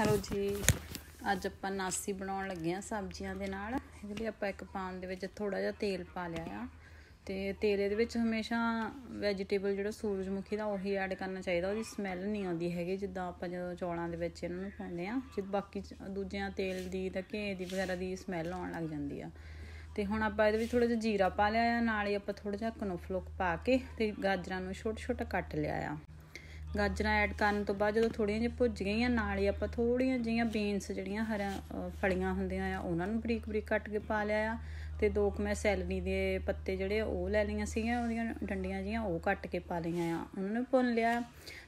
hello ਜੀ ਅੱਜ ਆਪਾਂ ਨਾਸੀ ਬਣਾਉਣ ਲੱਗੇ ਆ ਸਬਜ਼ੀਆਂ ਦੇ ਨਾਲ ਇਹਦੇ ਲਈ ਆਪਾਂ ਇੱਕ ਪਾਨ ਦੇ ਵਿੱਚ ਥੋੜਾ ਜਿਹਾ ਤੇਲ ਪਾ ਲਿਆ ਆ ਤੇ ਤੇਲ ਦੇ ਵਿੱਚ ਹਮੇਸ਼ਾ ਵੈਜੀਟੇਬਲ ਜਿਹੜਾ ਸੂਰਜਮੁਖੀ ਦਾ ਉਹੀ ਐਡ ਕਰਨਾ ਚਾਹੀਦਾ ਉਹਦੀ ਸਮੈਲ ਨਹੀਂ ਆਉਂਦੀ ਹੈਗੀ ਜਿੱਦਾਂ ਆਪਾਂ ਜਦੋਂ ਚੌਲਾਂ ਦੇ ਵਿੱਚ ਇਹਨਾਂ ਨੂੰ ਪਾਉਂਦੇ ਆ ਜਿੱਦ ਬਾਕੀ ਦੂਜਿਆਂ ਤੇਲ ਦੀ ਤਾਂ ਘੇ ਦੀ ਵਗੈਰਾ ਦੀ ਸਮੈਲ ਆਉਣ ਲੱਗ ਜਾਂਦੀ ਆ ਤੇ ਹੁਣ ਆਪਾਂ ਇਹਦੇ ਵਿੱਚ ਥੋੜਾ ਜਿਹਾ ਜੀਰਾ ਪਾ ਲਿਆ ਆ ਨਾਲ ਹੀ ਆਪਾਂ ਥੋੜਾ ਜਿਹਾ ਕਨੋਫਲੋਕ ਪਾ ਕੇ ਤੇ ਗਾਜਰਾਂ ਨੂੰ ਛੋਟਾ ਛੋਟਾ ਕੱਟ ਲਿਆ ਆ ਗਾਜਰਾਂ ਐਡ ਕਰਨ ਤੋਂ ਬਾਅਦ ਜਦੋਂ ਥੋੜੀਆਂ ਜਿਹੀਆਂ ਭੁੱਜ ਗਈਆਂ ਨਾਲ ਹੀ ਆਪਾਂ ਥੋੜੀਆਂ ਜਿਹੀਆਂ ਬੀਨਸ ਜਿਹੜੀਆਂ ਹਰਾ ਫਲੀਆਂ ਹੁੰਦੀਆਂ ਆ ਉਹਨਾਂ ਨੂੰ ਬਰੀਕ ਬਰੀਕ ਕੱਟ ਕੇ ਪਾ ਲਿਆ ਆ ਤੇ ਦੋ ਕੁ ਮੈਂ ਸੈਲਰੀ ਦੇ ਪੱਤੇ ਜਿਹੜੇ ਉਹ ਲੈ ਲਈਆਂ ਸੀਗੀਆਂ ਉਹਦੀਆਂ ਡੰਡੀਆਂ ਜੀਆਂ ਉਹ ਕੱਟ ਕੇ ਪਾ ਲਈਆਂ ਆ ਉਹਨਾਂ ਨੂੰ ਭੁੰਨ ਲਿਆ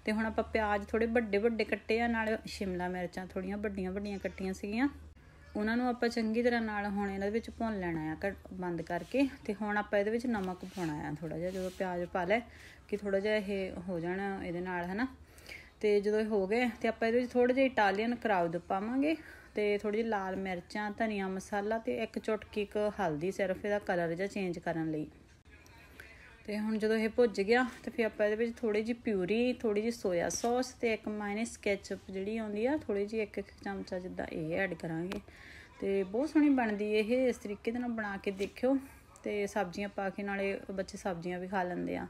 ਤੇ ਹੁਣ ਆਪਾਂ ਪਿਆਜ਼ ਥੋੜੇ ਵੱਡੇ ਵੱਡੇ ਕੱਟੇ ਆ ਨਾਲ ਸ਼ਿਮਲਾ ਮਿਰਚਾਂ ਥੋੜੀਆਂ ਵੱਡੀਆਂ ਵੱਡੀਆਂ ਕੱਟੀਆਂ ਸੀਗੀਆਂ ਉਹਨਾਂ ਨੂੰ ਆਪਾਂ ਚੰਗੀ ਤਰ੍ਹਾਂ ਨਾਲ ਹੁਣ ਇਹਨਾਂ ਦੇ ਵਿੱਚ ਭੁੰਨ ਲੈਣਾ ਆ ਬੰਦ ਕਰਕੇ ਤੇ ਹੁਣ ਆਪਾਂ ਇਹਦੇ ਵਿੱਚ ਨਮਕ ਪਾਉਣਾ ਆ ਥੋੜਾ ਜਿਹਾ ਜਦੋਂ ਪਿਆਜ਼ ਪਾ ਲੈ ਕਿ ਥੋੜਾ ਜਿਹਾ ਇਹ ਹੋ ਜਾਣਾ ਇਹਦੇ ਨਾਲ ਹਨਾ ਤੇ ਜਦੋਂ ਇਹ ਹੋ ਗਏ ਤੇ ਆਪਾਂ ਇਹਦੇ ਵਿੱਚ ਥੋੜਾ ਜਿਹਾ ਇਟਾਲੀਅਨ ਕਰਾਉਦ ਪਾਵਾਂਗੇ ਤੇ ਥੋੜੀ ਜਿਹੀ ਲਾਲ ਮਿਰਚਾਂ ਧਨੀਆ ਮਸਾਲਾ ਤੇ ਇੱਕ ਚੁਟਕੀ ਕ ਹਲਦੀ ਸਿਰਫ ਇਹਦਾ ਕਲਰ ਜਿਹਾ ਚੇਂਜ ਕਰਨ ਲਈ ਤੇ ਹੁਣ ਜਦੋਂ ਇਹ ਭੁੱਜ ਗਿਆ ਤੇ ਫਿਰ ਆਪਾਂ ਇਹਦੇ ਵਿੱਚ ਥੋੜੀ ਜੀ ਪਿਊਰੀ ਥੋੜੀ ਜੀ ਸੋਇਆ ਸੌਸ ਤੇ ਇੱਕ ਮਾਈਨਸ ਕੈਚਅਪ ਜਿਹੜੀ ਆਉਂਦੀ ਆ ਥੋੜੀ ਜੀ ਇੱਕ ਇੱਕ ਚਮਚਾ ਜਿੱਦਾਂ ਇਹ ਐਡ ਕਰਾਂਗੇ ਤੇ ਬਹੁਤ ਸੋਹਣੀ ਬਣਦੀ ਇਹ ਇਸ ਤਰੀਕੇ ਦੇ ਨਾਲ ਬਣਾ ਕੇ ਦੇਖਿਓ ਤੇ ਸਬਜ਼ੀਆਂ ਪਾ ਕੇ ਨਾਲੇ ਬੱਚੇ ਸਬਜ਼ੀਆਂ ਵੀ ਖਾ ਲੈਂਦੇ ਆ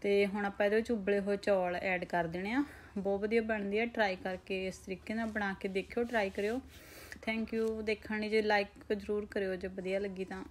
ਤੇ ਹੁਣ ਆਪਾਂ ਇਹਦੇ ਵਿੱਚ ਉਬਲੇ ਹੋਏ ਚੌਲ ਐਡ ਕਰ ਦੇਣੇ ਆ ਬਹੁਤ ਵਧੀਆ ਬਣਦੀ ਆ ਟਰਾਈ ਕਰਕੇ ਇਸ ਤਰੀਕੇ ਨਾਲ ਬਣਾ ਕੇ ਦੇਖਿਓ ਟਰਾਈ ਕਰਿਓ ਥੈਂਕ ਯੂ ਦੇਖਣ ਲਈ ਜੇ ਲਾਈਕ ਜ਼ਰੂਰ ਕਰਿਓ ਜੇ ਵਧੀਆ ਲੱਗੀ ਤਾਂ